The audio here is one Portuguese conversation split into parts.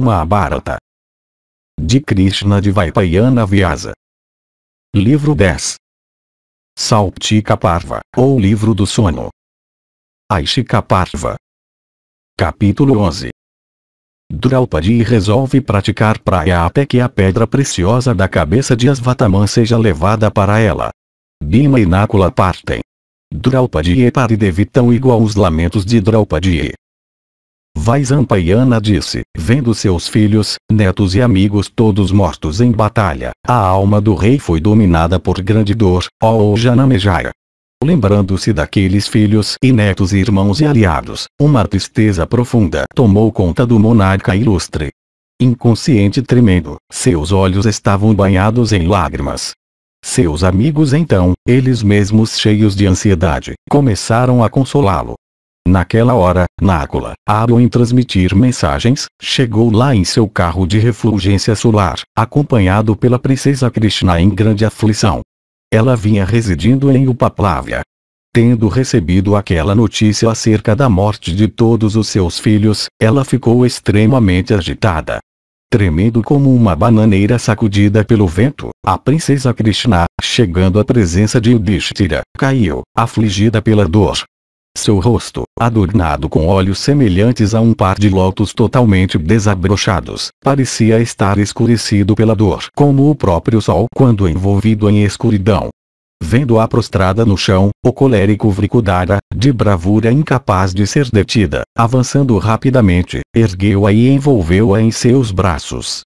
uma Mahabharata. De Krishna de Vaipayana Vyasa. Livro 10. Saltika Parva, ou Livro do Sono. Aishika Parva. Capítulo 11. Draupadi resolve praticar praia até que a pedra preciosa da cabeça de Asvataman seja levada para ela. Bima e Nakula partem. Draupadi e Paridevi tão igual os lamentos de Draupadi. Vaisampayana disse, vendo seus filhos, netos e amigos todos mortos em batalha, a alma do rei foi dominada por grande dor, ó Janamejaya. Lembrando-se daqueles filhos e netos e irmãos e aliados, uma tristeza profunda tomou conta do monarca ilustre. Inconsciente tremendo, seus olhos estavam banhados em lágrimas. Seus amigos então, eles mesmos cheios de ansiedade, começaram a consolá-lo, Naquela hora, Nácula, hábil em transmitir mensagens, chegou lá em seu carro de refulgência solar, acompanhado pela princesa Krishna em grande aflição. Ela vinha residindo em Upaplavia. Tendo recebido aquela notícia acerca da morte de todos os seus filhos, ela ficou extremamente agitada. Tremendo como uma bananeira sacudida pelo vento, a princesa Krishna, chegando à presença de Yudhishthira, caiu, afligida pela dor, seu rosto, adornado com olhos semelhantes a um par de lótus totalmente desabrochados, parecia estar escurecido pela dor, como o próprio sol quando envolvido em escuridão. Vendo-a prostrada no chão, o colérico vricudara, de bravura incapaz de ser detida, avançando rapidamente, ergueu-a e envolveu-a em seus braços.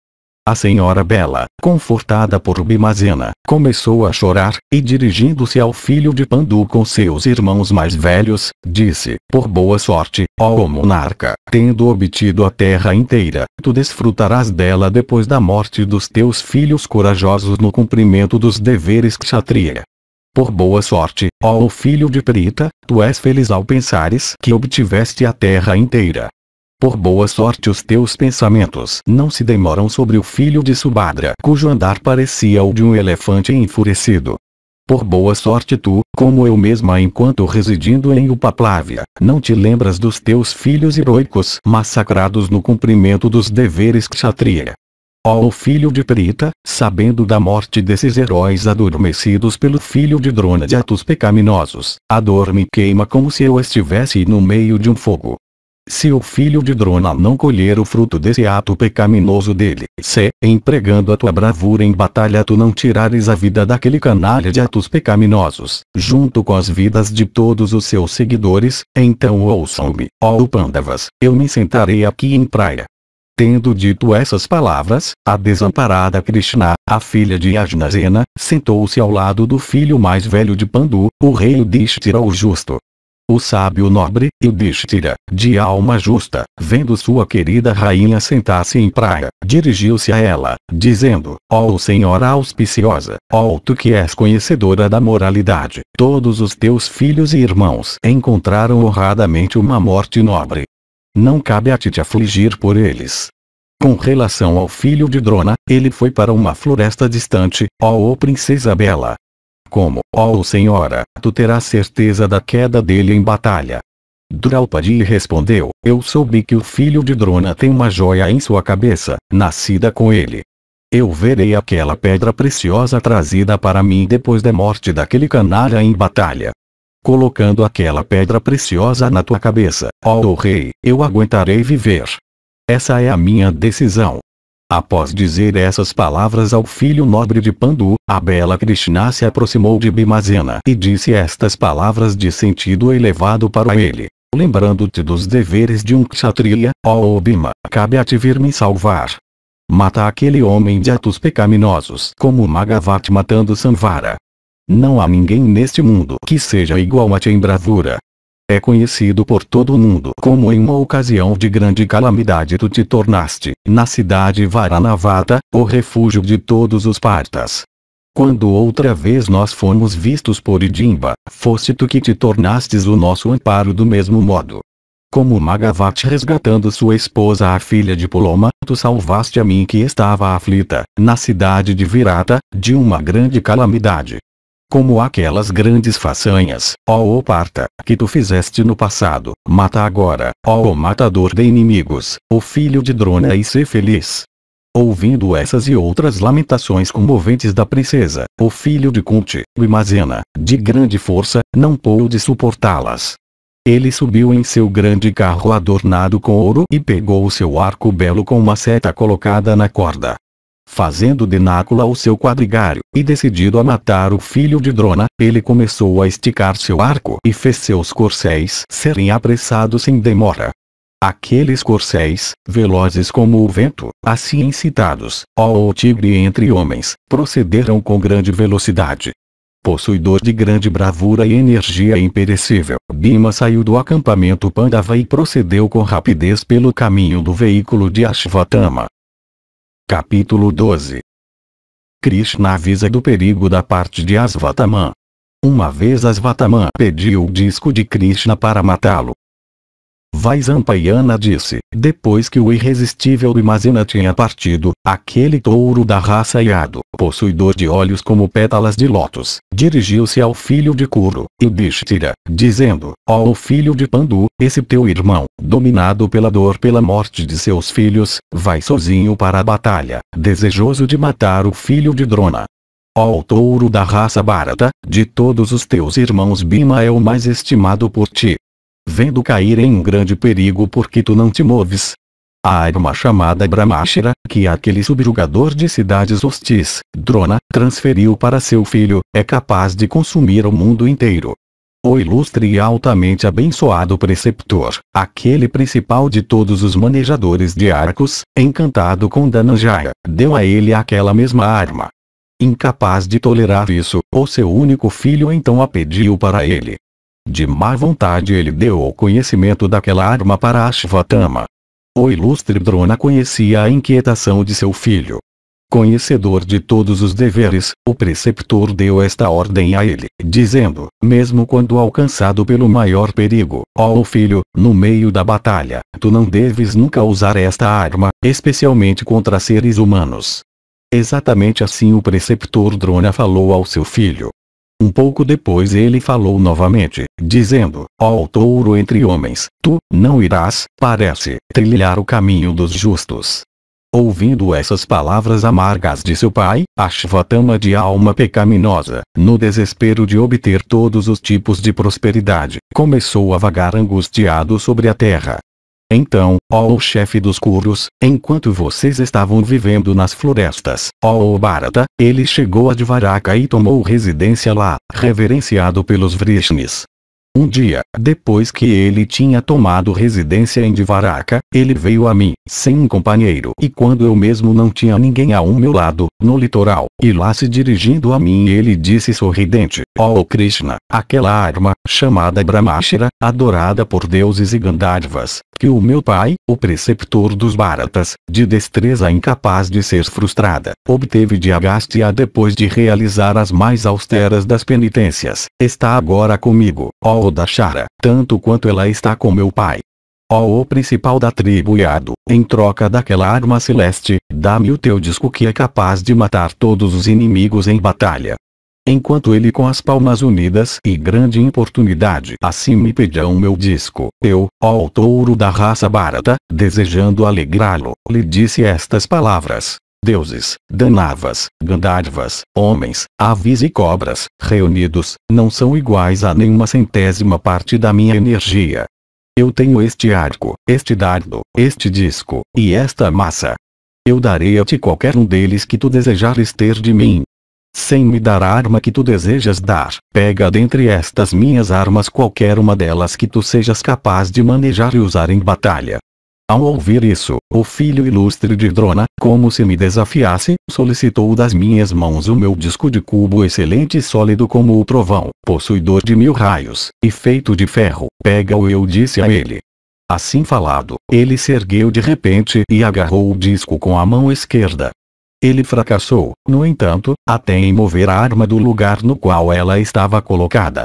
A senhora Bela, confortada por Bimazena, começou a chorar, e dirigindo-se ao filho de Pandu com seus irmãos mais velhos, disse, por boa sorte, ó monarca, tendo obtido a terra inteira, tu desfrutarás dela depois da morte dos teus filhos corajosos no cumprimento dos deveres kshatriya. Por boa sorte, ó filho de Prita, tu és feliz ao pensares que obtiveste a terra inteira, por boa sorte os teus pensamentos não se demoram sobre o filho de Subhadra, cujo andar parecia o de um elefante enfurecido. Por boa sorte tu, como eu mesma enquanto residindo em Upaplávia, não te lembras dos teus filhos heroicos massacrados no cumprimento dos deveres kshatriya. Ó oh, filho de Perita, sabendo da morte desses heróis adormecidos pelo filho de Drona de atos pecaminosos, a dor me queima como se eu estivesse no meio de um fogo. Se o filho de Drona não colher o fruto desse ato pecaminoso dele, se, empregando a tua bravura em batalha tu não tirares a vida daquele canalha de atos pecaminosos, junto com as vidas de todos os seus seguidores, então ouçam-me, ó Pandavas, eu me sentarei aqui em praia. Tendo dito essas palavras, a desamparada Krishna, a filha de Yajnasena, sentou-se ao lado do filho mais velho de Pandu, o rei Yudhishthira o Justo. O sábio nobre, Yudhishthira, de alma justa, vendo sua querida rainha sentar-se em praia, dirigiu-se a ela, dizendo, Ó oh senhora auspiciosa, ó oh tu que és conhecedora da moralidade, todos os teus filhos e irmãos encontraram honradamente uma morte nobre. Não cabe a ti te afligir por eles. Com relação ao filho de Drona, ele foi para uma floresta distante, ó oh princesa bela, como, ó oh senhora, tu terás certeza da queda dele em batalha. Draupadi respondeu, eu soube que o filho de Drona tem uma joia em sua cabeça, nascida com ele. Eu verei aquela pedra preciosa trazida para mim depois da morte daquele canalha em batalha. Colocando aquela pedra preciosa na tua cabeça, ó oh rei, eu aguentarei viver. Essa é a minha decisão. Após dizer essas palavras ao filho nobre de Pandu, a bela Krishna se aproximou de Bimazena e disse estas palavras de sentido elevado para ele. Lembrando-te dos deveres de um kshatriya, ó Bima, cabe a ti vir me salvar. Mata aquele homem de atos pecaminosos como Magavati matando Samvara. Não há ninguém neste mundo que seja igual a ti em bravura, é conhecido por todo o mundo como em uma ocasião de grande calamidade tu te tornaste, na cidade Varanavata, o refúgio de todos os partas. Quando outra vez nós fomos vistos por Idimba, foste tu que te tornastes o nosso amparo do mesmo modo. Como Magavat resgatando sua esposa a filha de Puloma, tu salvaste a mim que estava aflita, na cidade de Virata, de uma grande calamidade como aquelas grandes façanhas, ó Oparta, oh, Parta, que tu fizeste no passado, mata agora, ó o oh, matador de inimigos, o filho de Drona e ser feliz. Ouvindo essas e outras lamentações comoventes da princesa, o filho de Kunti, Imazena, de grande força, não pôde suportá-las. Ele subiu em seu grande carro adornado com ouro e pegou seu arco belo com uma seta colocada na corda fazendo de Nácula o seu quadrigário, e decidido a matar o filho de Drona, ele começou a esticar seu arco e fez seus corcéis serem apressados sem demora. Aqueles corcéis, velozes como o vento, assim incitados, ó o tigre entre homens, procederam com grande velocidade. Possuidor de grande bravura e energia imperecível, Bima saiu do acampamento Pandava e procedeu com rapidez pelo caminho do veículo de Ashvatama. Capítulo 12 Krishna avisa do perigo da parte de Asvataman. Uma vez Asvataman pediu o disco de Krishna para matá-lo, Vaisampaiana disse, depois que o irresistível Imazena tinha partido, aquele touro da raça Iado, possuidor de olhos como pétalas de lótus, dirigiu-se ao filho de Kuro, Yudhishthira, dizendo, ó oh, filho de Pandu, esse teu irmão, dominado pela dor pela morte de seus filhos, vai sozinho para a batalha, desejoso de matar o filho de Drona. Ó oh, touro da raça Bharata, de todos os teus irmãos Bima é o mais estimado por ti, vendo cair em um grande perigo porque tu não te moves. A arma chamada Brahmashira, que aquele subjugador de cidades hostis, Drona, transferiu para seu filho, é capaz de consumir o mundo inteiro. O ilustre e altamente abençoado preceptor, aquele principal de todos os manejadores de arcos, encantado com Dananjaya, deu a ele aquela mesma arma. Incapaz de tolerar isso, o seu único filho então a pediu para ele. De má vontade ele deu o conhecimento daquela arma para Ashvatama. O ilustre Drona conhecia a inquietação de seu filho. Conhecedor de todos os deveres, o preceptor deu esta ordem a ele, dizendo, mesmo quando alcançado pelo maior perigo, ó oh filho, no meio da batalha, tu não deves nunca usar esta arma, especialmente contra seres humanos. Exatamente assim o preceptor Drona falou ao seu filho. Um pouco depois ele falou novamente, dizendo, ó oh, touro entre homens, tu, não irás, parece, trilhar o caminho dos justos. Ouvindo essas palavras amargas de seu pai, Ashvatama de alma pecaminosa, no desespero de obter todos os tipos de prosperidade, começou a vagar angustiado sobre a terra, então, ó o chefe dos curos, enquanto vocês estavam vivendo nas florestas, ó o Bharata, ele chegou a Dvaraka e tomou residência lá, reverenciado pelos Vrishnis. Um dia, depois que ele tinha tomado residência em Divaraca, ele veio a mim, sem um companheiro e quando eu mesmo não tinha ninguém ao meu lado, no litoral, e lá se dirigindo a mim ele disse sorridente, Oh Krishna, aquela arma, chamada Brahmashira, adorada por deuses e Gandharvas, que o meu pai, o preceptor dos Bharatas, de destreza incapaz de ser frustrada, obteve de Agastya depois de realizar as mais austeras das penitências, está agora comigo, ó oh, da Shara, tanto quanto ela está com meu pai. Ó o principal da tribo Yado, em troca daquela arma celeste, dá-me o teu disco que é capaz de matar todos os inimigos em batalha. Enquanto ele com as palmas unidas e grande importunidade assim me pediam meu disco, eu, ó o touro da raça Bharata, desejando alegrá-lo, lhe disse estas palavras deuses, danavas, gandharvas, homens, aves e cobras, reunidos, não são iguais a nenhuma centésima parte da minha energia. Eu tenho este arco, este dardo, este disco, e esta massa. Eu darei a ti qualquer um deles que tu desejares ter de mim. Sem me dar a arma que tu desejas dar, pega dentre estas minhas armas qualquer uma delas que tu sejas capaz de manejar e usar em batalha, ao ouvir isso, o filho ilustre de Drona, como se me desafiasse, solicitou das minhas mãos o meu disco de cubo excelente e sólido como o trovão, possuidor de mil raios, e feito de ferro, pega-o eu disse a ele. Assim falado, ele se ergueu de repente e agarrou o disco com a mão esquerda. Ele fracassou, no entanto, até em mover a arma do lugar no qual ela estava colocada.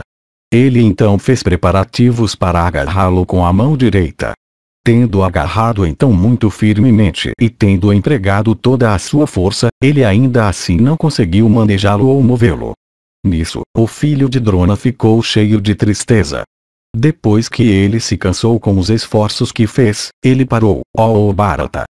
Ele então fez preparativos para agarrá-lo com a mão direita, Tendo agarrado então muito firmemente e tendo empregado toda a sua força, ele ainda assim não conseguiu manejá-lo ou movê-lo. Nisso, o filho de Drona ficou cheio de tristeza. Depois que ele se cansou com os esforços que fez, ele parou, ó oh, oh Bharata,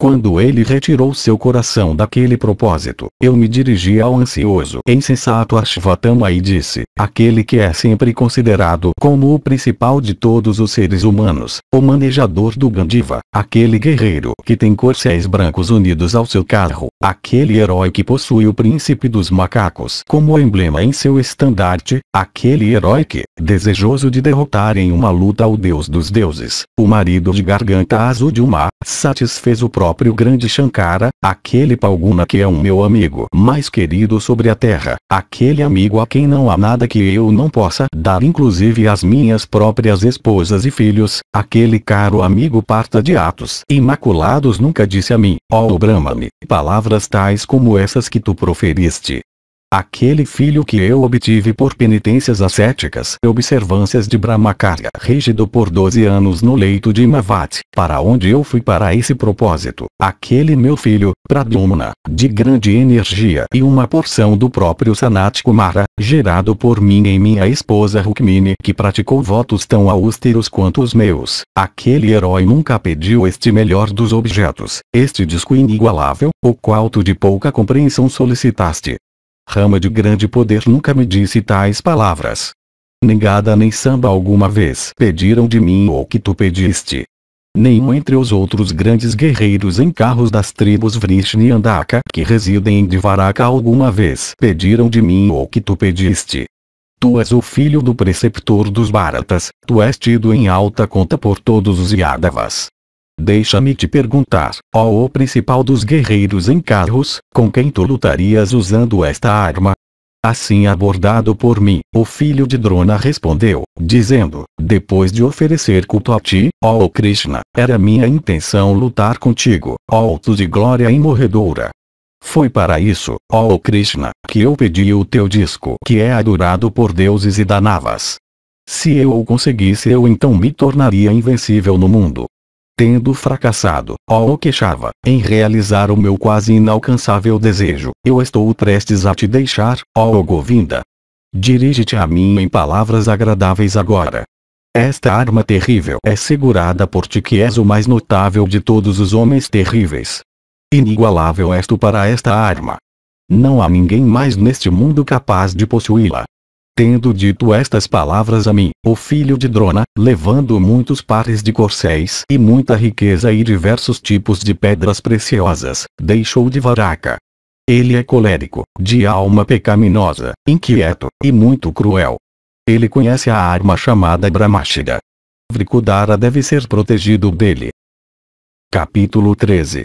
quando ele retirou seu coração daquele propósito, eu me dirigi ao ansioso e insensato Ashvatama e disse, aquele que é sempre considerado como o principal de todos os seres humanos, o manejador do Gandiva, aquele guerreiro que tem corcéis brancos unidos ao seu carro, aquele herói que possui o príncipe dos macacos como emblema em seu estandarte, aquele herói que, desejoso de derrotar em uma luta o deus dos deuses, o marido de garganta azul de uma Satisfez o próprio grande Shankara, aquele Palguna que é um meu amigo mais querido sobre a terra, aquele amigo a quem não há nada que eu não possa dar inclusive às minhas próprias esposas e filhos, aquele caro amigo parta de atos imaculados nunca disse a mim, ó oh Brahmani, palavras tais como essas que tu proferiste, Aquele filho que eu obtive por penitências ascéticas e observâncias de brahmacarya, rígido por 12 anos no leito de Mavati, para onde eu fui para esse propósito. Aquele meu filho, pradumna, de grande energia e uma porção do próprio Sanat Kumara, gerado por mim e minha esposa Rukmini que praticou votos tão austeros quanto os meus. Aquele herói nunca pediu este melhor dos objetos, este disco inigualável, o qual tu de pouca compreensão solicitaste. Rama de grande poder nunca me disse tais palavras. Negada nem samba alguma vez pediram de mim ou que tu pediste. Nenhum entre os outros grandes guerreiros em carros das tribos Vrishni e Andaka que residem em Dvaraka alguma vez pediram de mim ou que tu pediste. Tu és o filho do preceptor dos Bharatas, tu és tido em alta conta por todos os Yadavas, Deixa-me te perguntar, ó o principal dos guerreiros em carros, com quem tu lutarias usando esta arma? Assim abordado por mim, o filho de Drona respondeu, dizendo, depois de oferecer culto a ti, ó Krishna, era minha intenção lutar contigo, ó de glória imorredoura. Foi para isso, ó Krishna, que eu pedi o teu disco que é adorado por deuses e danavas. Se eu o conseguisse eu então me tornaria invencível no mundo, Tendo fracassado, ó queixava, em realizar o meu quase inalcançável desejo, eu estou prestes a te deixar, ó oh Govinda. Dirige-te a mim em palavras agradáveis agora. Esta arma terrível é segurada por ti que és o mais notável de todos os homens terríveis. Inigualável és tu para esta arma. Não há ninguém mais neste mundo capaz de possuí-la. Tendo dito estas palavras a mim, o filho de Drona, levando muitos pares de corcéis e muita riqueza e diversos tipos de pedras preciosas, deixou de Varaka. Ele é colérico, de alma pecaminosa, inquieto, e muito cruel. Ele conhece a arma chamada Brahmashira. Vrikudara deve ser protegido dele. Capítulo 13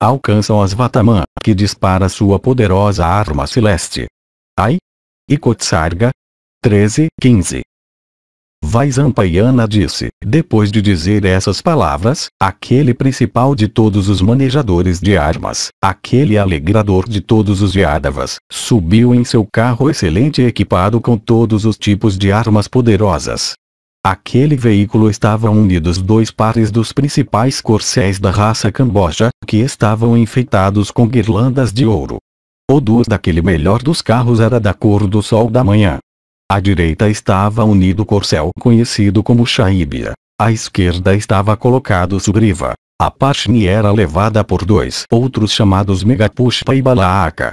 Alcançam as Vataman, que dispara sua poderosa arma celeste. Ai, e Kotsarga. 13, 15. Vaisampayana disse, depois de dizer essas palavras, aquele principal de todos os manejadores de armas, aquele alegrador de todos os Yadavas, subiu em seu carro excelente equipado com todos os tipos de armas poderosas. Aquele veículo estavam unidos dois pares dos principais corcéis da raça Camboja, que estavam enfeitados com guirlandas de ouro. O duas daquele melhor dos carros era da cor do sol da manhã. À direita estava unido nido corcel conhecido como Shaibia. À esquerda estava colocado Sugriva. A Pashni era levada por dois outros chamados Megapushpa e Balaaka.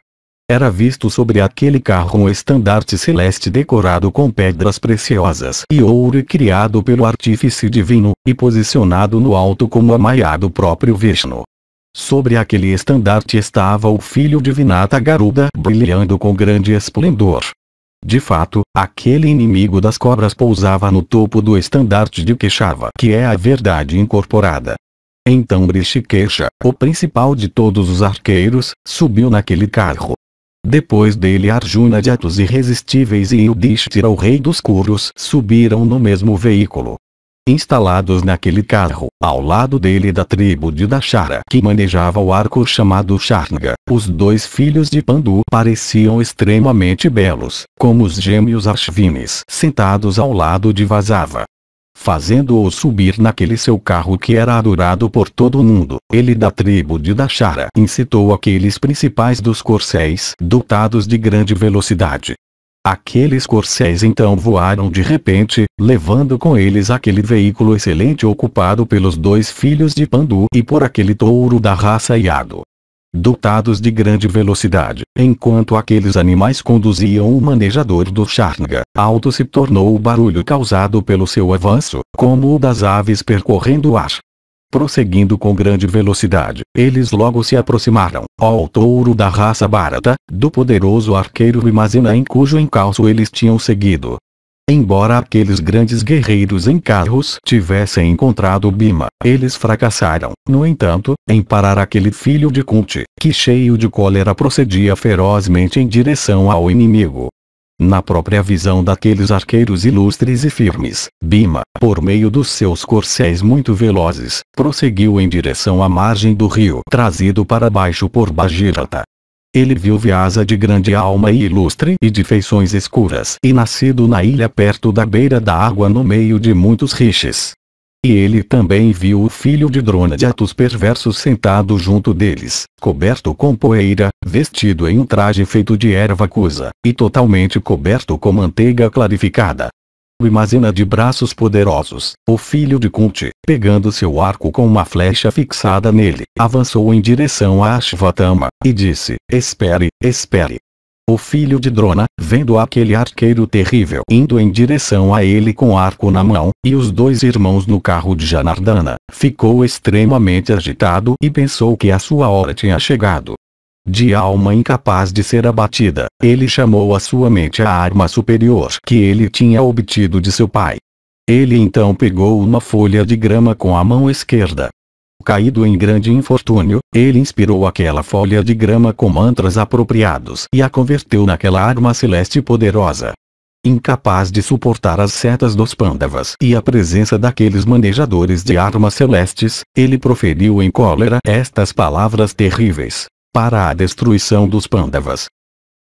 Era visto sobre aquele carro um estandarte celeste decorado com pedras preciosas e ouro e criado pelo artífice divino, e posicionado no alto como a maia do próprio Vishnu. Sobre aquele estandarte estava o filho de Vinata Garuda brilhando com grande esplendor. De fato, aquele inimigo das cobras pousava no topo do estandarte de Queixava, que é a verdade incorporada. Então Brishikesha, o principal de todos os arqueiros, subiu naquele carro. Depois dele Arjuna de Atos Irresistíveis e Yudhishthira o rei dos Kuros subiram no mesmo veículo instalados naquele carro, ao lado dele da tribo de Dashara que manejava o arco chamado Charnga, Os dois filhos de Pandu pareciam extremamente belos, como os gêmeos Ashvinis sentados ao lado de Vazava. Fazendo-o subir naquele seu carro que era adorado por todo o mundo, ele da tribo de Dashara incitou aqueles principais dos corcéis dotados de grande velocidade Aqueles corcéis então voaram de repente, levando com eles aquele veículo excelente ocupado pelos dois filhos de Pandu e por aquele touro da raça Iado dotados de grande velocidade, enquanto aqueles animais conduziam o manejador do Charnga, alto se tornou o barulho causado pelo seu avanço, como o das aves percorrendo o ar, Prosseguindo com grande velocidade, eles logo se aproximaram, ao touro da raça barata do poderoso arqueiro Bhimsena em cujo encalço eles tinham seguido. Embora aqueles grandes guerreiros em carros tivessem encontrado Bima, eles fracassaram, no entanto, em parar aquele filho de Kunti, que cheio de cólera procedia ferozmente em direção ao inimigo na própria visão daqueles arqueiros ilustres e firmes. Bima, por meio dos seus corcéis muito velozes, prosseguiu em direção à margem do rio trazido para baixo por Bagirata. Ele viu Vyasa de grande alma e ilustre e de feições escuras e nascido na ilha perto da beira da água no meio de muitos rixes. E ele também viu o filho de Drona de Atos perversos sentado junto deles, coberto com poeira, vestido em um traje feito de erva cusa, e totalmente coberto com manteiga clarificada. Imazena de braços poderosos, o filho de Kunti, pegando seu arco com uma flecha fixada nele, avançou em direção a Ashvatama, e disse, espere, espere. O filho de Drona, vendo aquele arqueiro terrível indo em direção a ele com arco na mão, e os dois irmãos no carro de Janardana, ficou extremamente agitado e pensou que a sua hora tinha chegado. De alma incapaz de ser abatida, ele chamou à sua mente a arma superior que ele tinha obtido de seu pai. Ele então pegou uma folha de grama com a mão esquerda, Caído em grande infortúnio, ele inspirou aquela folha de grama com mantras apropriados e a converteu naquela arma celeste poderosa. Incapaz de suportar as setas dos pândavas e a presença daqueles manejadores de armas celestes, ele proferiu em cólera estas palavras terríveis. Para a destruição dos pândavas.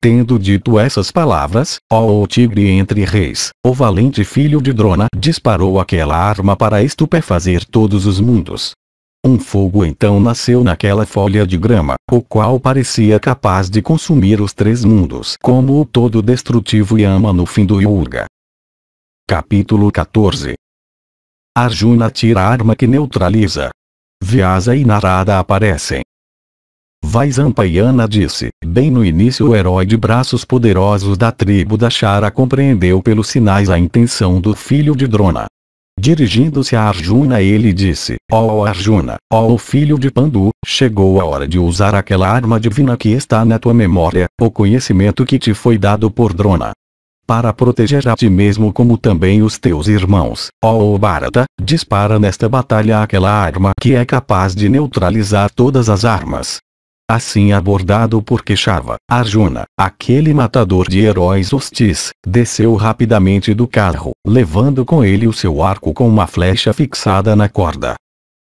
Tendo dito essas palavras, ó o tigre entre reis, o valente filho de Drona disparou aquela arma para estupefazer todos os mundos. Um fogo então nasceu naquela folha de grama, o qual parecia capaz de consumir os três mundos como o todo destrutivo Yama no fim do Yuga. Capítulo 14 Arjuna tira a arma que neutraliza. Vyasa e Narada aparecem. Vaisampayana disse, bem no início o herói de braços poderosos da tribo da Chara compreendeu pelos sinais a intenção do filho de Drona. Dirigindo-se a Arjuna ele disse, ó oh Arjuna, ó oh filho de Pandu, chegou a hora de usar aquela arma divina que está na tua memória, o conhecimento que te foi dado por Drona. Para proteger a ti mesmo como também os teus irmãos, ó oh Bharata, dispara nesta batalha aquela arma que é capaz de neutralizar todas as armas. Assim abordado por Queixava, Arjuna, aquele matador de heróis hostis, desceu rapidamente do carro, levando com ele o seu arco com uma flecha fixada na corda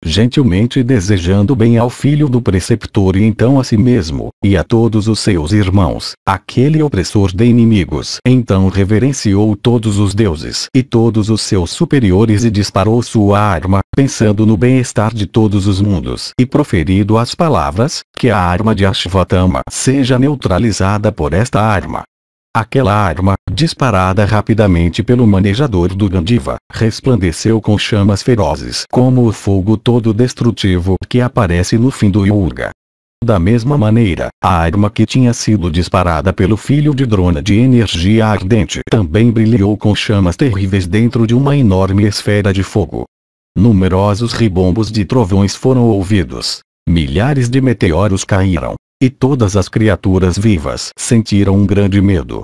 gentilmente desejando bem ao filho do preceptor e então a si mesmo, e a todos os seus irmãos, aquele opressor de inimigos. Então reverenciou todos os deuses e todos os seus superiores e disparou sua arma, pensando no bem-estar de todos os mundos. E proferido as palavras, que a arma de Ashvatama seja neutralizada por esta arma. Aquela arma, disparada rapidamente pelo manejador do Gandiva, resplandeceu com chamas ferozes como o fogo todo destrutivo que aparece no fim do Yulga. Da mesma maneira, a arma que tinha sido disparada pelo filho de Drona de energia ardente também brilhou com chamas terríveis dentro de uma enorme esfera de fogo. Numerosos ribombos de trovões foram ouvidos. Milhares de meteoros caíram. E todas as criaturas vivas sentiram um grande medo.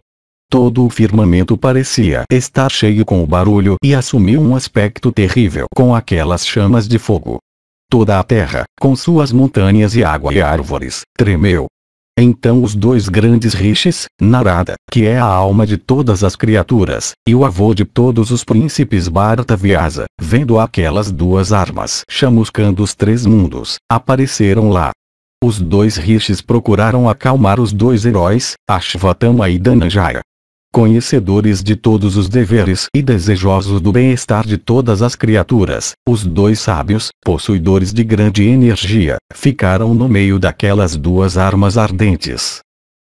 Todo o firmamento parecia estar cheio com o barulho e assumiu um aspecto terrível com aquelas chamas de fogo. Toda a terra, com suas montanhas e água e árvores, tremeu. Então os dois grandes rishis, Narada, que é a alma de todas as criaturas, e o avô de todos os príncipes Bharata Vyasa, vendo aquelas duas armas chamuscando os três mundos, apareceram lá, os dois rishis procuraram acalmar os dois heróis, Ashvatama e Dhananjaya. Conhecedores de todos os deveres e desejosos do bem-estar de todas as criaturas, os dois sábios, possuidores de grande energia, ficaram no meio daquelas duas armas ardentes.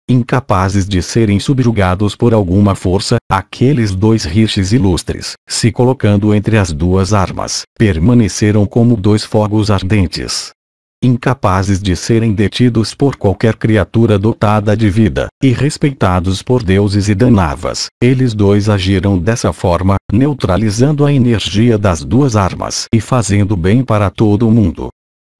Incapazes de serem subjugados por alguma força, aqueles dois rishis ilustres, se colocando entre as duas armas, permaneceram como dois fogos ardentes, incapazes de serem detidos por qualquer criatura dotada de vida, e respeitados por deuses e danavas. Eles dois agiram dessa forma, neutralizando a energia das duas armas e fazendo bem para todo mundo.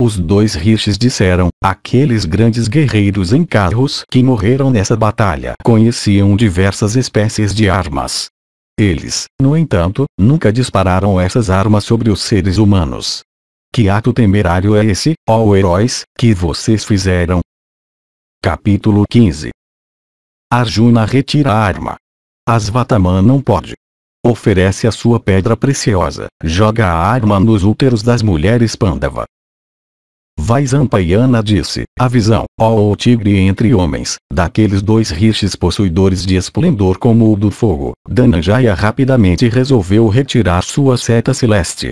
Os dois rishis disseram, aqueles grandes guerreiros em carros que morreram nessa batalha conheciam diversas espécies de armas. Eles, no entanto, nunca dispararam essas armas sobre os seres humanos, que ato temerário é esse, ó heróis, que vocês fizeram? Capítulo 15 Arjuna retira a arma. Asvatamã não pode. Oferece a sua pedra preciosa, joga a arma nos úteros das mulheres Pandava. Vaisampayana disse, a visão, ó tigre entre homens, daqueles dois rixes possuidores de esplendor como o do fogo, Dananjaya rapidamente resolveu retirar sua seta celeste,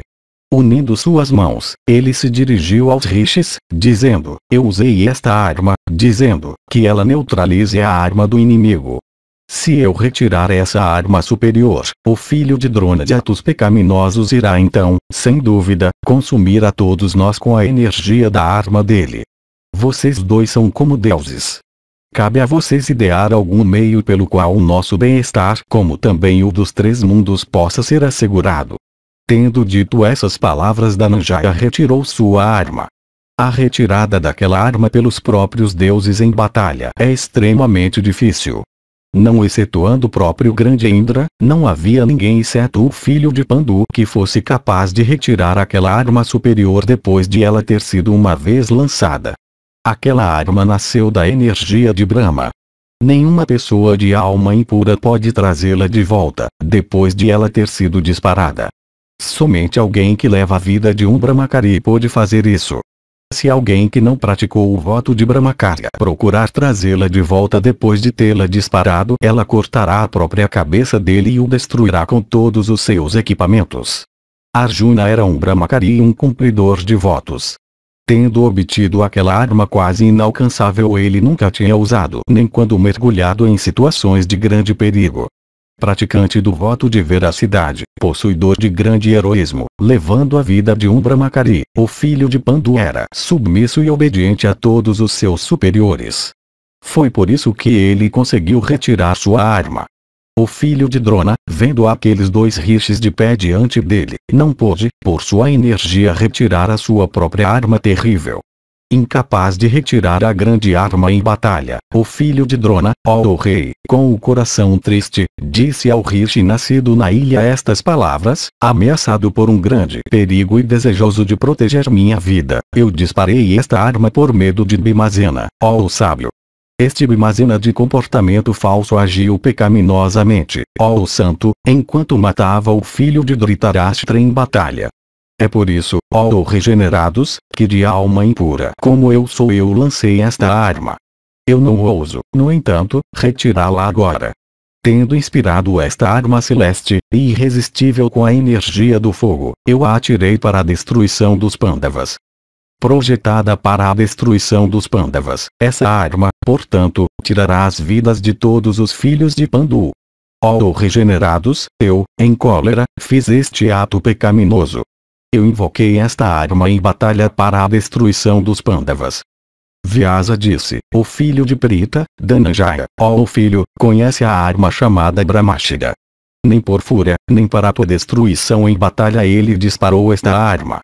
Unindo suas mãos, ele se dirigiu aos rixes, dizendo, eu usei esta arma, dizendo, que ela neutralize a arma do inimigo. Se eu retirar essa arma superior, o filho de drona de atos pecaminosos irá então, sem dúvida, consumir a todos nós com a energia da arma dele. Vocês dois são como deuses. Cabe a vocês idear algum meio pelo qual o nosso bem-estar, como também o dos três mundos, possa ser assegurado. Tendo dito essas palavras Dananjaya retirou sua arma. A retirada daquela arma pelos próprios deuses em batalha é extremamente difícil. Não excetuando o próprio grande Indra, não havia ninguém exceto o filho de Pandu que fosse capaz de retirar aquela arma superior depois de ela ter sido uma vez lançada. Aquela arma nasceu da energia de Brahma. Nenhuma pessoa de alma impura pode trazê-la de volta, depois de ela ter sido disparada. Somente alguém que leva a vida de um brahmacari pode fazer isso. Se alguém que não praticou o voto de brahmacarya procurar trazê-la de volta depois de tê-la disparado, ela cortará a própria cabeça dele e o destruirá com todos os seus equipamentos. Arjuna era um brahmacari e um cumpridor de votos. Tendo obtido aquela arma quase inalcançável ele nunca tinha usado nem quando mergulhado em situações de grande perigo praticante do voto de veracidade, possuidor de grande heroísmo, levando a vida de um Brahmacari, o filho de Pandu era submisso e obediente a todos os seus superiores. Foi por isso que ele conseguiu retirar sua arma. O filho de Drona, vendo aqueles dois rixes de pé diante dele, não pôde, por sua energia retirar a sua própria arma terrível incapaz de retirar a grande arma em batalha. O filho de Drona, ó rei, com o coração triste, disse ao Rishi nascido na ilha estas palavras, ameaçado por um grande perigo e desejoso de proteger minha vida. Eu disparei esta arma por medo de Bimazena, ó sábio. Este Bimazena de comportamento falso agiu pecaminosamente, ó santo, enquanto matava o filho de Dhritarashtra em batalha. É por isso, ó regenerados, que de alma impura como eu sou eu lancei esta arma. Eu não ouso, no entanto, retirá-la agora. Tendo inspirado esta arma celeste, e irresistível com a energia do fogo, eu a atirei para a destruição dos Pandavas. Projetada para a destruição dos Pandavas, essa arma, portanto, tirará as vidas de todos os filhos de Pandu. Ó regenerados, eu, em cólera, fiz este ato pecaminoso, eu invoquei esta arma em batalha para a destruição dos Pandavas. Vyasa disse, o filho de Prita, Dananjaya, ó oh, o filho, conhece a arma chamada Brahmashira. Nem por fúria, nem para tua destruição em batalha ele disparou esta arma.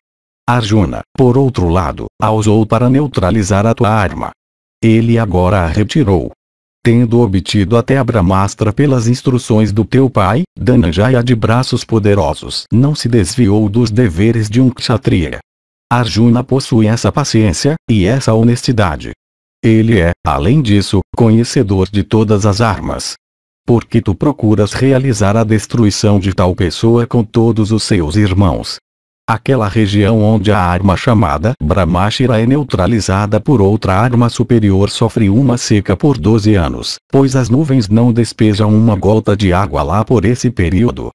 Arjuna, por outro lado, a usou para neutralizar a tua arma. Ele agora a retirou, tendo obtido até a Brahmastra pelas instruções do teu pai, Dananjaya de braços poderosos não se desviou dos deveres de um kshatriya. Arjuna possui essa paciência, e essa honestidade. Ele é, além disso, conhecedor de todas as armas. Porque tu procuras realizar a destruição de tal pessoa com todos os seus irmãos, aquela região onde a arma chamada Brahmashira é neutralizada por outra arma superior sofre uma seca por 12 anos, pois as nuvens não despejam uma gota de água lá por esse período.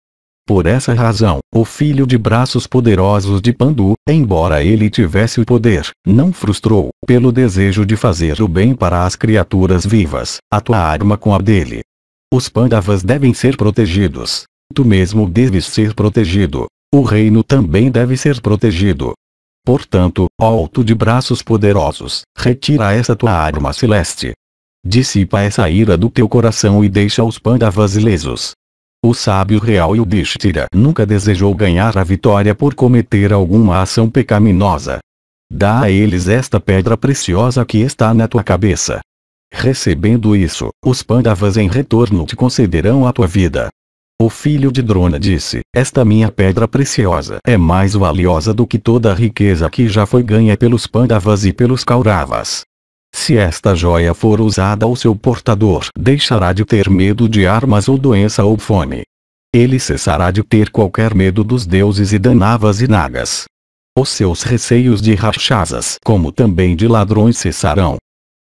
Por essa razão, o filho de braços poderosos de Pandu, embora ele tivesse o poder, não frustrou, pelo desejo de fazer o bem para as criaturas vivas, a tua arma com a dele. Os pandavas devem ser protegidos. Tu mesmo deves ser protegido o reino também deve ser protegido. Portanto, alto de braços poderosos, retira essa tua arma celeste. Dissipa essa ira do teu coração e deixa os pandavas ilesos. O sábio real Yudhishthira nunca desejou ganhar a vitória por cometer alguma ação pecaminosa. Dá a eles esta pedra preciosa que está na tua cabeça. Recebendo isso, os Pandavas em retorno te concederão a tua vida, o filho de Drona disse, esta minha pedra preciosa é mais valiosa do que toda a riqueza que já foi ganha pelos Pandavas e pelos Kauravas. Se esta joia for usada ao seu portador, deixará de ter medo de armas ou doença ou fome. Ele cessará de ter qualquer medo dos deuses e danavas e nagas. Os seus receios de rachazas como também de ladrões cessarão.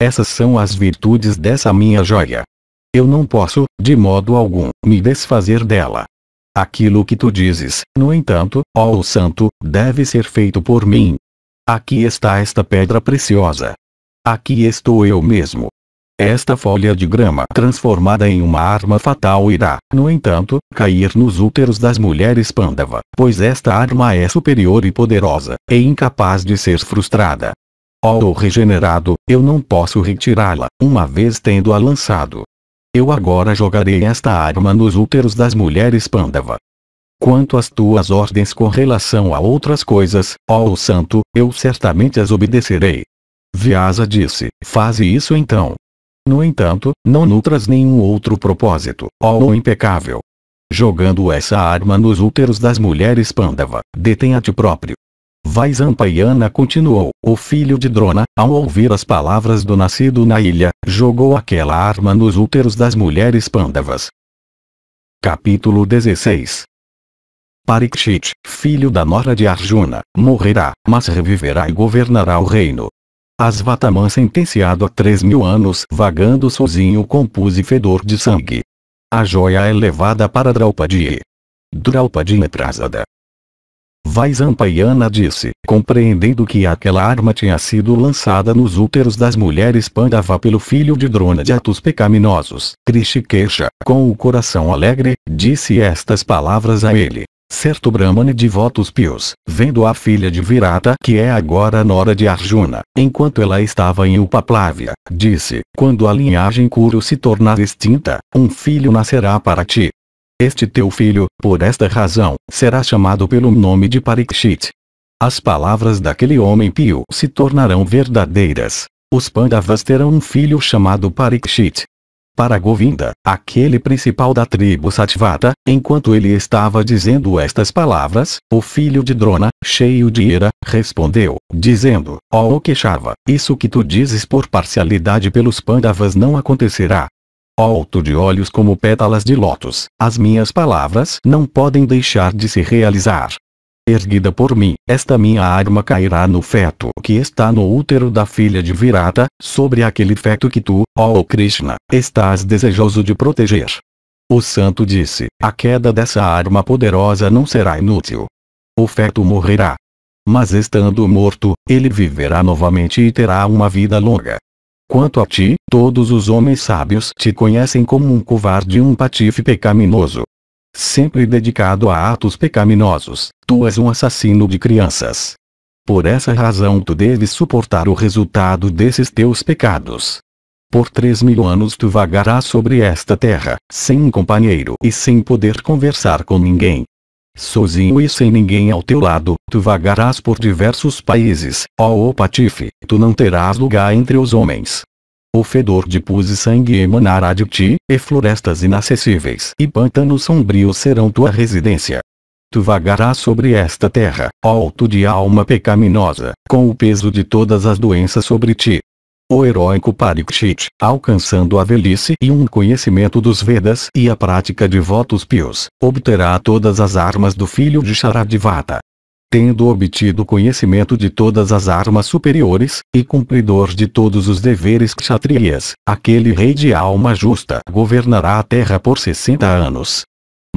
Essas são as virtudes dessa minha joia. Eu não posso, de modo algum, me desfazer dela. Aquilo que tu dizes, no entanto, ó o santo, deve ser feito por mim. Aqui está esta pedra preciosa. Aqui estou eu mesmo. Esta folha de grama transformada em uma arma fatal irá, no entanto, cair nos úteros das mulheres pândava, pois esta arma é superior e poderosa, e incapaz de ser frustrada. Ó oh, regenerado, eu não posso retirá-la, uma vez tendo-a lançado, eu agora jogarei esta arma nos úteros das mulheres Pandava. Quanto às tuas ordens com relação a outras coisas, ó o santo, eu certamente as obedecerei. Vyasa disse, faze isso então. No entanto, não nutras nenhum outro propósito, ó o impecável. Jogando essa arma nos úteros das mulheres Pandava, detém a ti próprio, Vaisampayana continuou. O filho de Drona, ao ouvir as palavras do nascido na ilha, jogou aquela arma nos úteros das mulheres pândavas. Capítulo 16 Parikshit, filho da nora de Arjuna, morrerá, mas reviverá e governará o reino. Asvataman sentenciado a três mil anos vagando sozinho com pus e fedor de sangue. A joia é levada para Draupadi. Draupadi é Netrasada, Vaisampayana disse, compreendendo que aquela arma tinha sido lançada nos úteros das mulheres Pandava pelo filho de Drona de atos pecaminosos. Krishikesha, com o coração alegre, disse estas palavras a ele. Certo Brahmane de votos pios, vendo a filha de Virata que é agora nora de Arjuna, enquanto ela estava em Upaplavya, disse, quando a linhagem Kuru se tornar extinta, um filho nascerá para ti. Este teu filho, por esta razão, será chamado pelo nome de Parikshit. As palavras daquele homem pio se tornarão verdadeiras. Os Pandavas terão um filho chamado Parikshit. Para Govinda, aquele principal da tribo Satvata, enquanto ele estava dizendo estas palavras, o filho de Drona, cheio de ira, respondeu, dizendo, ó oh Keshava, isso que tu dizes por parcialidade pelos Pandavas não acontecerá alto de olhos como pétalas de lótus. As minhas palavras não podem deixar de se realizar. Erguida por mim, esta minha arma cairá no feto que está no útero da filha de Virata, sobre aquele feto que tu, ó oh Krishna, estás desejoso de proteger. O santo disse, a queda dessa arma poderosa não será inútil. O feto morrerá. Mas estando morto, ele viverá novamente e terá uma vida longa. Quanto a ti, todos os homens sábios te conhecem como um covarde e um patife pecaminoso. Sempre dedicado a atos pecaminosos, tu és um assassino de crianças. Por essa razão tu deves suportar o resultado desses teus pecados. Por três mil anos tu vagarás sobre esta terra, sem um companheiro e sem poder conversar com ninguém, sozinho e sem ninguém ao teu lado, tu vagarás por diversos países, ó oh, Patife, tu não terás lugar entre os homens. O fedor de pus e sangue emanará de ti, e florestas inacessíveis e pântanos sombrios serão tua residência. Tu vagarás sobre esta terra, ó alto de alma pecaminosa, com o peso de todas as doenças sobre ti, o heróico Parikshit, alcançando a velhice e um conhecimento dos Vedas e a prática de votos pios, obterá todas as armas do filho de Charadvata. Tendo obtido conhecimento de todas as armas superiores, e cumpridor de todos os deveres kshatriyas, aquele rei de alma justa governará a terra por 60 anos,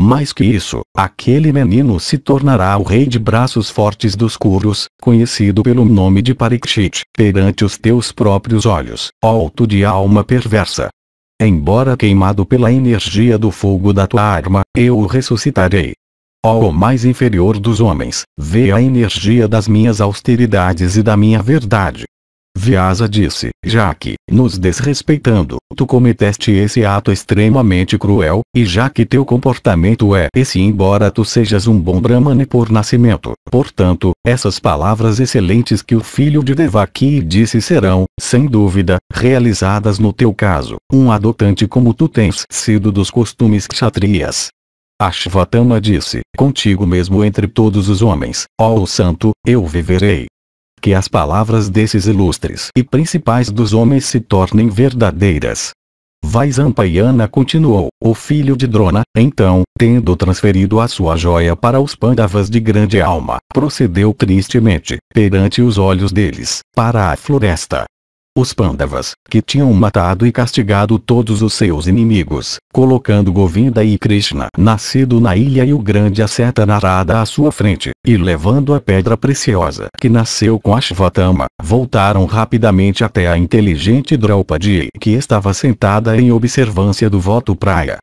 mais que isso, aquele menino se tornará o rei de braços fortes dos curos, conhecido pelo nome de Parikshit, perante os teus próprios olhos, alto de alma perversa. Embora queimado pela energia do fogo da tua arma, eu o ressuscitarei. Ó oh, mais inferior dos homens, vê a energia das minhas austeridades e da minha verdade, Vyasa disse, já que, nos desrespeitando, tu cometeste esse ato extremamente cruel, e já que teu comportamento é esse embora tu sejas um bom brahmane por nascimento, portanto, essas palavras excelentes que o filho de Devaki disse serão, sem dúvida, realizadas no teu caso, um adotante como tu tens sido dos costumes kshatriyas. Ashvatama disse, contigo mesmo entre todos os homens, ó o santo, eu viverei, que as palavras desses ilustres e principais dos homens se tornem verdadeiras. Vaisampayana continuou, o filho de Drona, então, tendo transferido a sua joia para os pandavas de grande alma, procedeu tristemente, perante os olhos deles, para a floresta, os Pandavas, que tinham matado e castigado todos os seus inimigos, colocando Govinda e Krishna, nascido na ilha e o grande asceta Narada à sua frente, e levando a pedra preciosa que nasceu com Ashvatama, voltaram rapidamente até a inteligente Draupadi que estava sentada em observância do voto praia.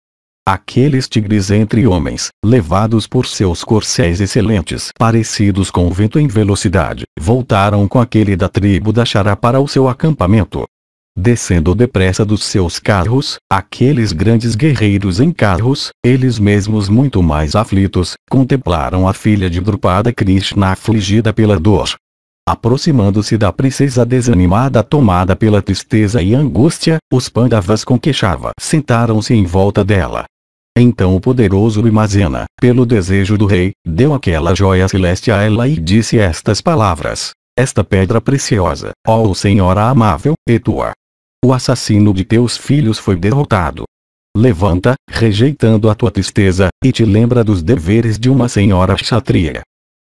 Aqueles tigres entre homens, levados por seus corcéis excelentes parecidos com o vento em velocidade, voltaram com aquele da tribo da Xará para o seu acampamento. Descendo depressa dos seus carros, aqueles grandes guerreiros em carros, eles mesmos muito mais aflitos, contemplaram a filha de Drupada Krishna afligida pela dor. Aproximando-se da princesa desanimada tomada pela tristeza e angústia, os pandavas com queixava sentaram-se em volta dela, então o poderoso Imazena, pelo desejo do rei, deu aquela joia celeste a ela e disse estas palavras. Esta pedra preciosa, ó Senhora amável, é tua. O assassino de teus filhos foi derrotado. Levanta, rejeitando a tua tristeza, e te lembra dos deveres de uma senhora kshatriya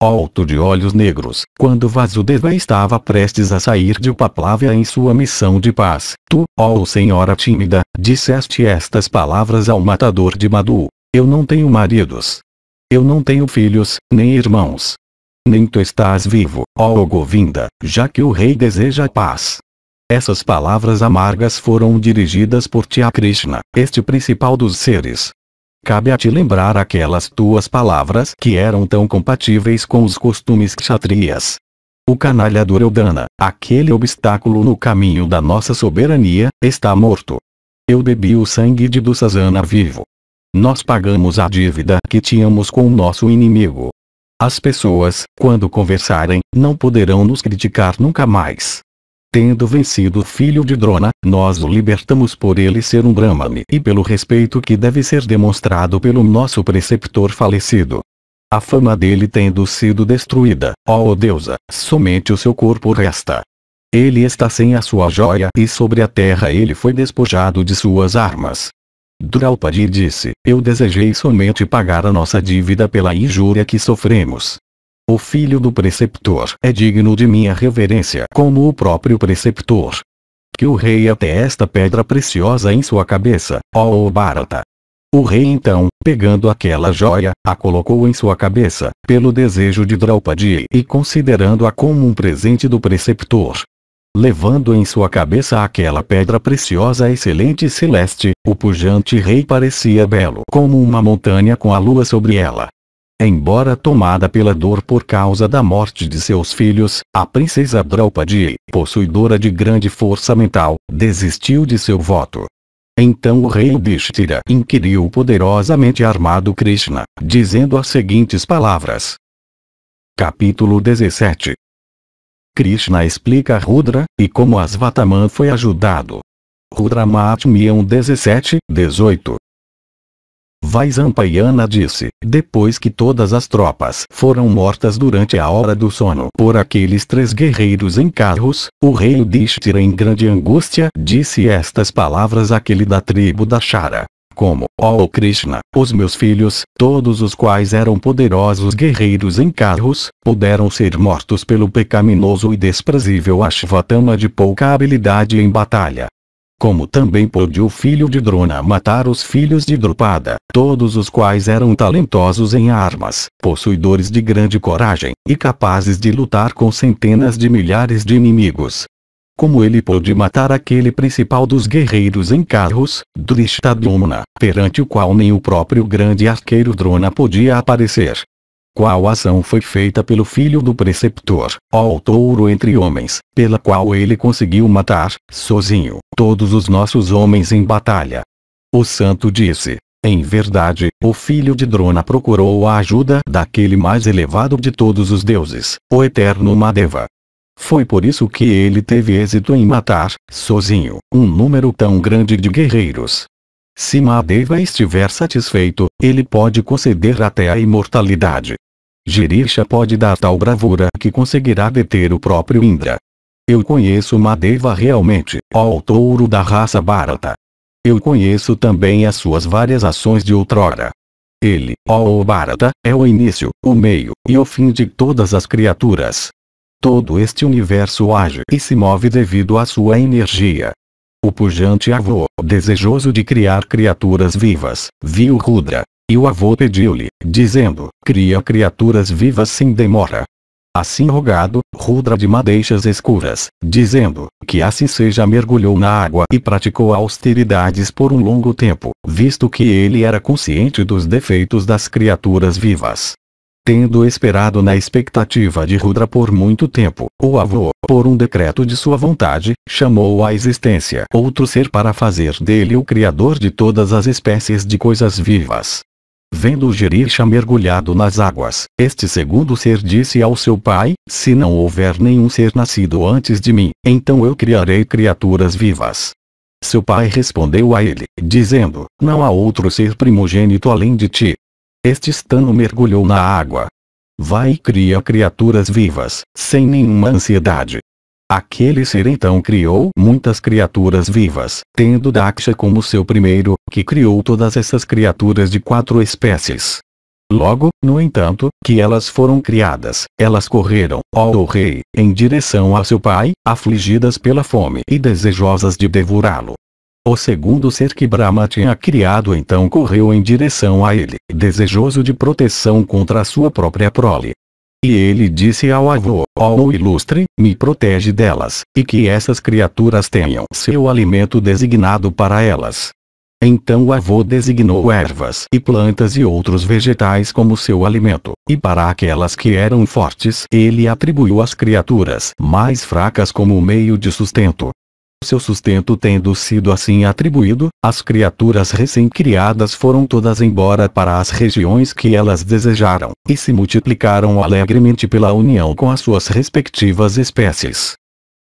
alto de olhos negros, quando Vasudeva estava prestes a sair de Paplávia em sua missão de paz. Tu, ó oh senhora tímida, disseste estas palavras ao matador de Madhu. Eu não tenho maridos. Eu não tenho filhos, nem irmãos. Nem tu estás vivo, ó oh Govinda, já que o rei deseja paz. Essas palavras amargas foram dirigidas por ti a Krishna, este principal dos seres, cabe a ti lembrar aquelas tuas palavras que eram tão compatíveis com os costumes kshatriyas. O canalha Duryodhana, aquele obstáculo no caminho da nossa soberania, está morto. Eu bebi o sangue de Dussasana vivo. Nós pagamos a dívida que tínhamos com o nosso inimigo. As pessoas, quando conversarem, não poderão nos criticar nunca mais. Tendo vencido o filho de Drona, nós o libertamos por ele ser um Brahmane e pelo respeito que deve ser demonstrado pelo nosso preceptor falecido. A fama dele tendo sido destruída, ó oh deusa, somente o seu corpo resta. Ele está sem a sua joia e sobre a terra ele foi despojado de suas armas. Draupadi disse, eu desejei somente pagar a nossa dívida pela injúria que sofremos. O filho do preceptor é digno de minha reverência como o próprio preceptor. Que o rei até esta pedra preciosa em sua cabeça, ó Bharata. O rei então, pegando aquela joia, a colocou em sua cabeça, pelo desejo de Draupadi e considerando-a como um presente do preceptor. Levando em sua cabeça aquela pedra preciosa excelente e celeste, o pujante rei parecia belo como uma montanha com a lua sobre ela. Embora tomada pela dor por causa da morte de seus filhos, a princesa Draupadi, possuidora de grande força mental, desistiu de seu voto. Então o rei Yudhishthira inquiriu poderosamente armado Krishna, dizendo as seguintes palavras. Capítulo 17 Krishna explica Rudra, e como Asvataman foi ajudado. Rudra Matmiam 17, 18 Vaisampayana disse, depois que todas as tropas foram mortas durante a hora do sono por aqueles três guerreiros em carros, o rei Yudhishthira em grande angústia disse estas palavras àquele da tribo da Shara como, ó oh Krishna, os meus filhos, todos os quais eram poderosos guerreiros em carros, puderam ser mortos pelo pecaminoso e desprezível Ashvatama de pouca habilidade em batalha. Como também pôde o filho de Drona matar os filhos de Drupada, todos os quais eram talentosos em armas, possuidores de grande coragem, e capazes de lutar com centenas de milhares de inimigos. Como ele pôde matar aquele principal dos guerreiros em carros, Drishtadyumna, perante o qual nem o próprio grande arqueiro Drona podia aparecer, qual ação foi feita pelo filho do preceptor, ó touro entre homens, pela qual ele conseguiu matar, sozinho, todos os nossos homens em batalha. O santo disse, em verdade, o filho de Drona procurou a ajuda daquele mais elevado de todos os deuses, o eterno Madeva. Foi por isso que ele teve êxito em matar, sozinho, um número tão grande de guerreiros. Se Madeva estiver satisfeito, ele pode conceder até a imortalidade. Jirisha pode dar tal bravura que conseguirá deter o próprio Indra. Eu conheço Madeva realmente, ó touro da raça Bharata. Eu conheço também as suas várias ações de outrora. Ele, ó Bharata, é o início, o meio e o fim de todas as criaturas. Todo este universo age e se move devido à sua energia. O pujante avô, desejoso de criar criaturas vivas, viu Rudra, e o avô pediu-lhe, dizendo, cria criaturas vivas sem demora. Assim rogado, Rudra de madeixas escuras, dizendo, que assim seja mergulhou na água e praticou austeridades por um longo tempo, visto que ele era consciente dos defeitos das criaturas vivas. Tendo esperado na expectativa de Rudra por muito tempo, o avô, por um decreto de sua vontade, chamou à existência outro ser para fazer dele o criador de todas as espécies de coisas vivas vendo Jericha mergulhado nas águas. Este segundo ser disse ao seu pai, se não houver nenhum ser nascido antes de mim, então eu criarei criaturas vivas. Seu pai respondeu a ele, dizendo, não há outro ser primogênito além de ti. Este estano mergulhou na água. Vai e cria criaturas vivas, sem nenhuma ansiedade, Aquele ser então criou muitas criaturas vivas, tendo Daksha como seu primeiro, que criou todas essas criaturas de quatro espécies. Logo, no entanto, que elas foram criadas, elas correram, ó o rei, em direção a seu pai, afligidas pela fome e desejosas de devorá-lo. O segundo ser que Brahma tinha criado então correu em direção a ele, desejoso de proteção contra a sua própria prole, e ele disse ao avô, ó oh, ilustre, me protege delas, e que essas criaturas tenham seu alimento designado para elas. Então o avô designou ervas e plantas e outros vegetais como seu alimento, e para aquelas que eram fortes ele atribuiu as criaturas mais fracas como meio de sustento seu sustento tendo sido assim atribuído, as criaturas recém-criadas foram todas embora para as regiões que elas desejaram, e se multiplicaram alegremente pela união com as suas respectivas espécies.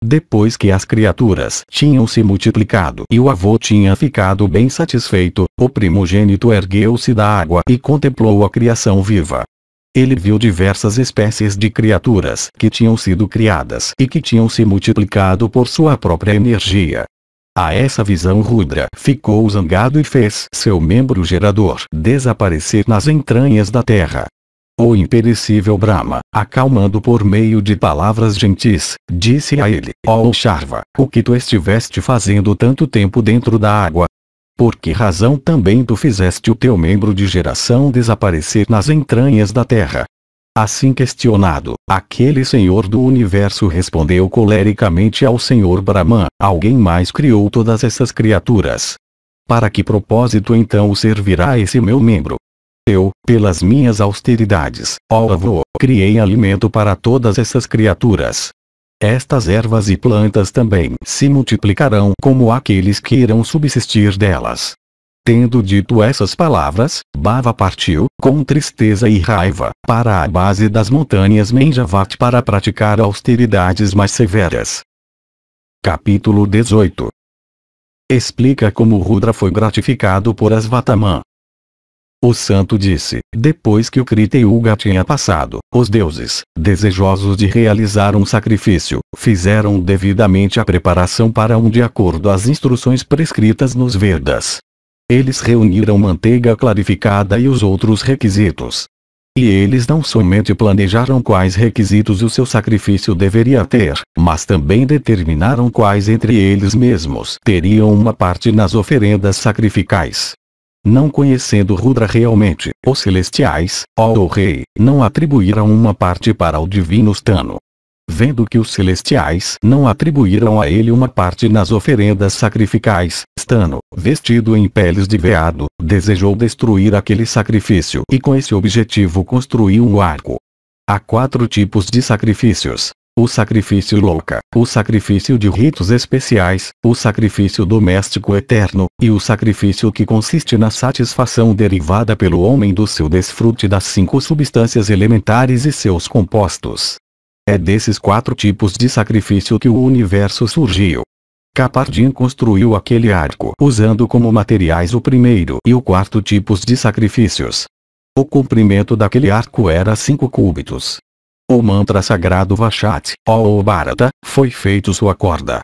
Depois que as criaturas tinham se multiplicado e o avô tinha ficado bem satisfeito, o primogênito ergueu-se da água e contemplou a criação viva. Ele viu diversas espécies de criaturas que tinham sido criadas e que tinham se multiplicado por sua própria energia. A essa visão Rudra ficou zangado e fez seu membro gerador desaparecer nas entranhas da terra. O imperecível Brahma, acalmando por meio de palavras gentis, disse a ele, ó oh o que tu estiveste fazendo tanto tempo dentro da água, por que razão também tu fizeste o teu membro de geração desaparecer nas entranhas da terra? Assim questionado, aquele senhor do universo respondeu colericamente ao senhor Brahman, alguém mais criou todas essas criaturas. Para que propósito então servirá esse meu membro? Eu, pelas minhas austeridades, ó avô, criei alimento para todas essas criaturas, estas ervas e plantas também se multiplicarão como aqueles que irão subsistir delas. Tendo dito essas palavras, Bava partiu, com tristeza e raiva, para a base das montanhas Menjavat para praticar austeridades mais severas. Capítulo 18 Explica como Rudra foi gratificado por Asvataman. O santo disse, depois que o Krita Yuga tinha passado, os deuses, desejosos de realizar um sacrifício, fizeram devidamente a preparação para um de acordo às instruções prescritas nos Vedas. Eles reuniram manteiga clarificada e os outros requisitos. E eles não somente planejaram quais requisitos o seu sacrifício deveria ter, mas também determinaram quais entre eles mesmos teriam uma parte nas oferendas sacrificais não conhecendo Rudra realmente, os celestiais, ó o rei, não atribuíram uma parte para o divino Stano. Vendo que os celestiais não atribuíram a ele uma parte nas oferendas sacrificais, Stano, vestido em peles de veado, desejou destruir aquele sacrifício e com esse objetivo construiu um arco. Há quatro tipos de sacrifícios, o sacrifício louca, o sacrifício de ritos especiais, o sacrifício doméstico eterno, e o sacrifício que consiste na satisfação derivada pelo homem do seu desfrute das cinco substâncias elementares e seus compostos. É desses quatro tipos de sacrifício que o universo surgiu. Capardin construiu aquele arco usando como materiais o primeiro e o quarto tipos de sacrifícios. O comprimento daquele arco era cinco cúbitos, o mantra sagrado Vachati, ou Bharata, foi feito sua corda.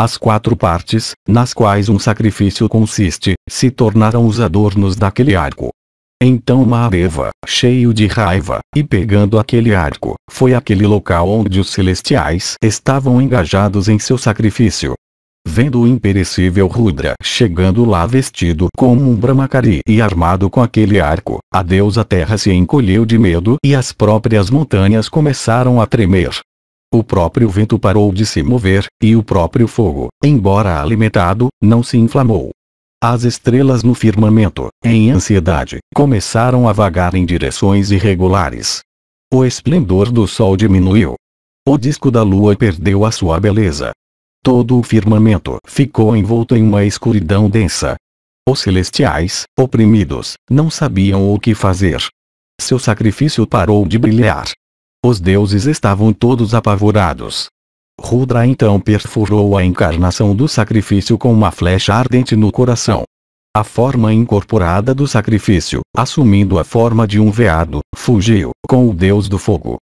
As quatro partes, nas quais um sacrifício consiste, se tornaram os adornos daquele arco. Então Mahadeva, cheio de raiva, e pegando aquele arco, foi aquele local onde os celestiais estavam engajados em seu sacrifício, vendo o imperecível Rudra chegando lá vestido como um brahmacari e armado com aquele arco, a deusa terra se encolheu de medo e as próprias montanhas começaram a tremer. O próprio vento parou de se mover, e o próprio fogo, embora alimentado, não se inflamou. As estrelas no firmamento, em ansiedade, começaram a vagar em direções irregulares. O esplendor do sol diminuiu. O disco da lua perdeu a sua beleza, todo o firmamento ficou envolto em uma escuridão densa. Os celestiais, oprimidos, não sabiam o que fazer. Seu sacrifício parou de brilhar. Os deuses estavam todos apavorados. Rudra então perfurou a encarnação do sacrifício com uma flecha ardente no coração. A forma incorporada do sacrifício, assumindo a forma de um veado, fugiu, com o deus do fogo,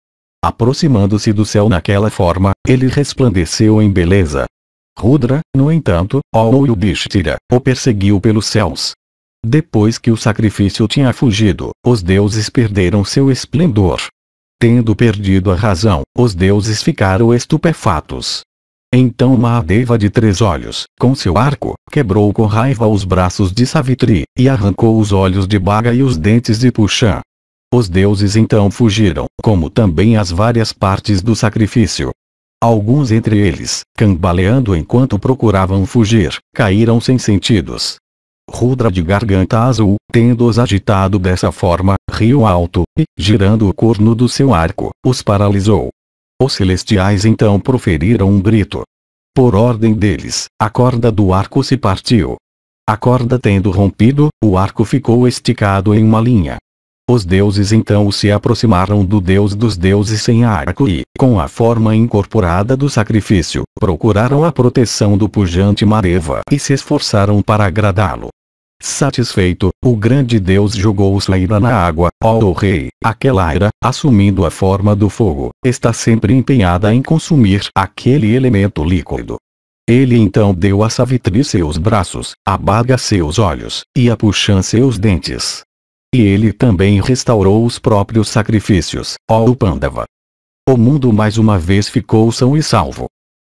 Aproximando-se do céu naquela forma, ele resplandeceu em beleza. Rudra, no entanto, ou Yudhishthira, o perseguiu pelos céus. Depois que o sacrifício tinha fugido, os deuses perderam seu esplendor. Tendo perdido a razão, os deuses ficaram estupefatos. Então Mahadeva de Três Olhos, com seu arco, quebrou com raiva os braços de Savitri, e arrancou os olhos de Baga e os dentes de Puxan. Os deuses então fugiram, como também as várias partes do sacrifício. Alguns entre eles, cambaleando enquanto procuravam fugir, caíram sem sentidos. Rudra de garganta azul, tendo-os agitado dessa forma, riu alto, e, girando o corno do seu arco, os paralisou. Os celestiais então proferiram um grito. Por ordem deles, a corda do arco se partiu. A corda tendo rompido, o arco ficou esticado em uma linha, os deuses então se aproximaram do deus dos deuses sem arco e, com a forma incorporada do sacrifício, procuraram a proteção do pujante Mareva e se esforçaram para agradá-lo. Satisfeito, o grande deus jogou sua ira na água, ó oh, rei, aquela ira, assumindo a forma do fogo, está sempre empenhada em consumir aquele elemento líquido. Ele então deu a Savitri seus braços, a Baga seus olhos, e a Puxan seus dentes. E ele também restaurou os próprios sacrifícios. Ó oh, Pandava! O mundo mais uma vez ficou são e salvo.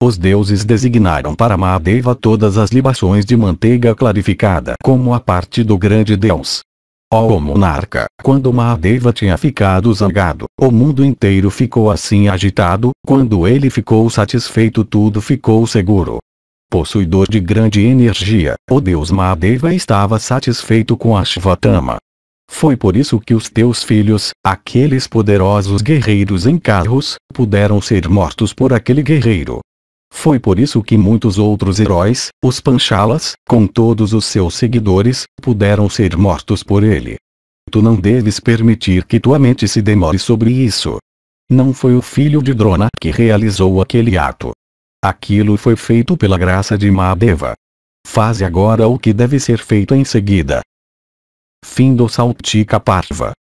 Os deuses designaram para Mahadeva todas as libações de manteiga clarificada como a parte do grande deus. Ó oh, monarca, quando Mahadeva tinha ficado zangado, o mundo inteiro ficou assim agitado, quando ele ficou satisfeito tudo ficou seguro. Possuidor de grande energia, o deus Mahadeva estava satisfeito com Ashvatama, foi por isso que os teus filhos, aqueles poderosos guerreiros em carros, puderam ser mortos por aquele guerreiro. Foi por isso que muitos outros heróis, os Panchalas, com todos os seus seguidores, puderam ser mortos por ele. Tu não deves permitir que tua mente se demore sobre isso. Não foi o filho de Drona que realizou aquele ato. Aquilo foi feito pela graça de Mahadeva. Faze agora o que deve ser feito em seguida. Fim do Saltica Parva.